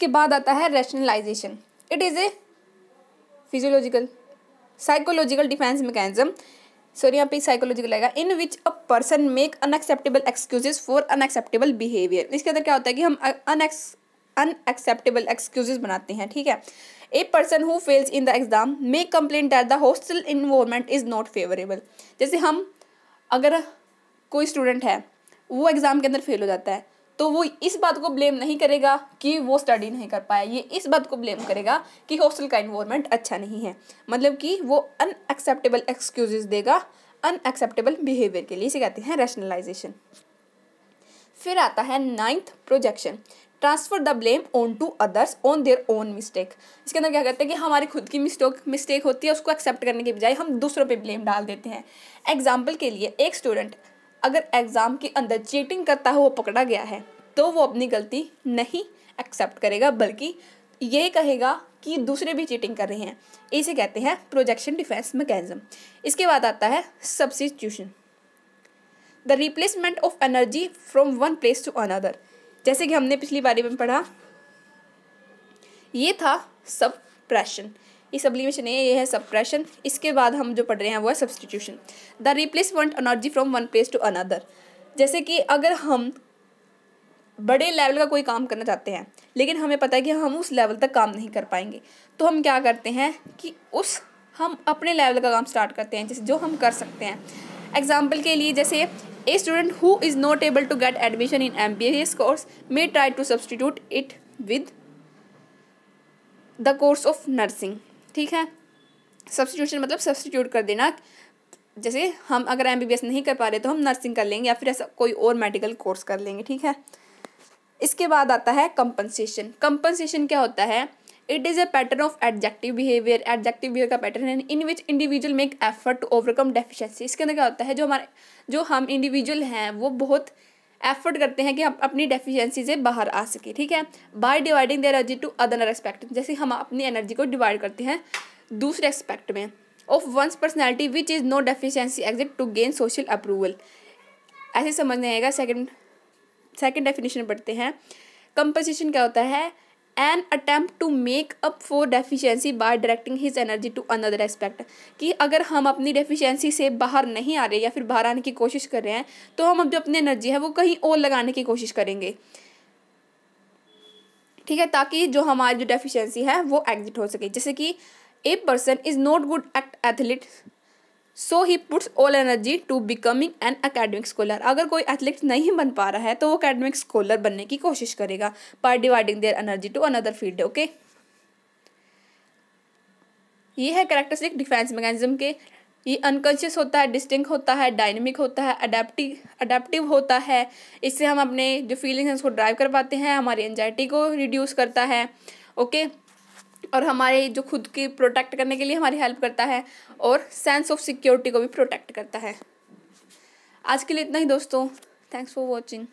इसके बाद आता है rationalisation it is a physiological psychological defence mechanism sorry यहाँ पे साइकोलॉजिकल आएगा in which a person make unacceptable excuses for unacceptable behaviour इसके अंदर क्या होता है कि हम अनएक्स अनएक्सेप्टेबल एक्सक्यूजेस बनाते हैं ठीक है a person who fails in the exam make complain that the hostel environment is not favourable जैसे हम अगर कोई स्टूडेंट है वो एग्ज़ाम के अंदर फेल हो जाता है तो वो इस बात को ब्लेम नहीं करेगा कि वो स्टडी नहीं कर पाया ये इस बात को ब्लेम करेगा कि हॉस्टल का इन्वायरमेंट अच्छा नहीं है मतलब कि वो अनएक्सेप्टेबल एक्सक्यूजेज देगा अनएक्सेप्टेबल बिहेवियर के लिए इसे कहते हैं रैशनलाइजेशन फिर आता है ninth projection transfer the blame onto others on their own mistake इसके अंदर क्या करते हैं कि हमारी खुद की मिस्टेक मिस्टेक होती है उसको एक्सेप्ट करने के बजाय हम दूसरों पे ब्लेम डाल देते हैं एग्जाम्पल के लिए एक स्टूडेंट अगर एग्ज़ाम के अंदर चीटिंग करता है वो पकड़ा गया है तो वो अपनी गलती नहीं एक्सेप्ट करेगा बल्कि ये कहेगा कि दूसरे भी चीटिंग कर रहे हैं इसे कहते हैं प्रोजेक्शन डिफेंस मैकेनिज्म इसके बाद आता है substitution the replacement of energy from one place to another जैसे कि हमने पिछली बारी में पढ़ा ये था सब प्रेशन ये सब्लिमेशन है ये है सप्रेशन इसके बाद हम जो पढ़ रहे हैं वो है substitution the replacement energy from one place to another जैसे कि अगर हम बड़े लेवल का कोई काम करना चाहते हैं लेकिन हमें पता है कि हम उस लेवल तक काम नहीं कर पाएंगे तो हम क्या करते हैं कि उस हम अपने लेवल का काम स्टार्ट करते हैं जैसे जो हम कर सकते हैं एग्जाम्पल के लिए जैसे a student who is not able to get admission in M B S course may try to substitute it with the course of nursing ठीक है सब्सटीट्यूशन मतलब सब्सटीट्यूट कर देना जैसे हम अगर एम बी बी एस नहीं कर पा रहे तो हम नर्सिंग कर लेंगे या फिर ऐसा कोई और मेडिकल कोर्स कर लेंगे ठीक है इसके बाद आता है कंपनसेशन कंपनसेशन क्या होता है it is a pattern of adjective behaviour adjective behaviour का पैटर्न है in which individual make effort to overcome deficiency इसके अंदर क्या होता है जो हमारे जो हम इंडिविजुअल हैं वो बहुत एफर्ट करते हैं कि हम अपनी डेफिशिएंसी से बाहर आ सके ठीक है by dividing the energy to other aspect जैसे हम अपनी एनर्जी को डिवाइड करते हैं दूसरे एस्पेक्ट में of one's personality which is no deficiency exit to gain social approval ऐसे समझ में आएगा सेकंड सेकेंड डेफिनेशन पढ़ते हैं कंपोजिशन क्या होता है an attempt to make up for deficiency by directing his energy to another aspect कि अगर हम अपनी डेफिशिएंसी से बाहर नहीं आ रहे या फिर बाहर आने की कोशिश कर रहे हैं तो हम अब जो अपनी एनर्जी है वो कहीं और लगाने की कोशिश करेंगे ठीक है ताकि जो हमारी जो डेफिशिएंसी है वो एग्जिट हो सके जैसे कि a person is not good at athlete so he puts all energy to becoming an academic scholar अगर कोई एथलीट नहीं बन पा रहा है तो वो अकेडमिक स्कॉलर बनने की कोशिश करेगा by dividing their energy to another field okay ये है करेक्टरिस्टिक डिफेंस मैकेनिज्म के ये अनकॉन्शियस होता है डिस्टिंग होता है डायनेमिक होता है अडेप्टिव अडेप्टिव होता है इससे हम अपने जो फीलिंग्स हैं उसको ड्राइव कर पाते हैं हमारी एनजाइटी को रिड्यूस करता है ओके okay? और हमारे जो खुद की प्रोटेक्ट करने के लिए हमारी हेल्प करता है और सेंस ऑफ सिक्योरिटी को भी प्रोटेक्ट करता है आज के लिए इतना ही दोस्तों थैंक्स फॉर वॉचिंग